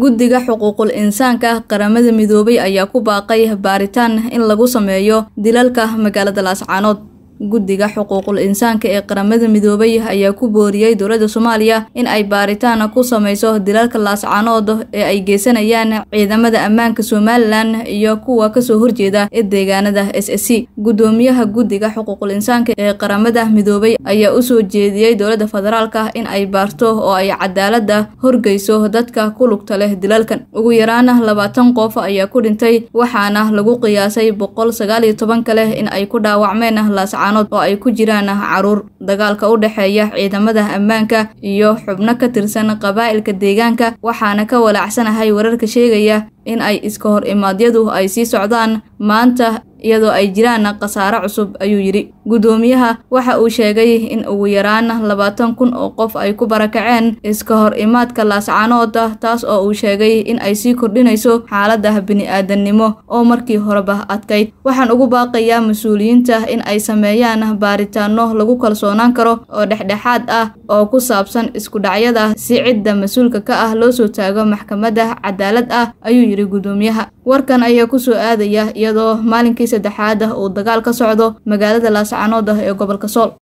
guddiga xuquuqul insaanka qaramada midoobay ayaa ku baaqay baaritaan in lagu sameeyo dilalka magaalada laascaanood guddiga xuquuqul insaanka ee qaramada midoobay ayaa ku booriyey dowladda soomaaliya in ay baaritaan ku samayso dilalka laascaanooda ee ay geysanayaan ciidamada ammaanka somalilan iyo kuwa kasoo horjeeda ee deegaanada s s c guddoomiyaha guddiga xuquuqul insaanka ee qaramada midoobay ayaa usoo jeediyey dowladda federaalka in ay baarto oo ay cadaaladda horgeyso dadka ku lugta leh dilalkan ugu yaraan labaatan qof ayaa ku dhintay waxaana lagu qiyaasay boqol sagaal in ay ku dhaawacmeen laascaanood dhacdoocaanood oo ay ku jiraan ah caruur dagaalka u dhexeeya ciidamada ammaanka iyo xubno ka tirsan qabaa'ilka deegaanka waxaana ka walaacsanahay wararka sheegaya in ay iska hor imaadyadu ay sii socdaan maanta iyadoo ay jiraan khasaare cusub ayuu yidhi guddoomiyaha waxa uu sheegay in ugu yaraan labaatan kun oo qof ay ku barakaceen iska hor imaadka laascaanooda taas oo uu sheegay in ay sii kordhinayso xaalada bini'aadanimo oo markii horeba adkayd waxaan ugu baaqayaa mas-uuliyiinta in ay sameeyaan baaritaano lagu kalsoonaan karo oo dhexdhexaad ah oo ku saabsan isku dhacyada si cidda mas-uulka ka ah loo soo taago maxkamadda cadaalad ah ayuu yidhi guddoomiyaha warkan ayaa ku soo aadaya iyadoo maalinkii saddexaad ah uu dagaal ka socdo magaalada laascaanood ah ee gobolka sool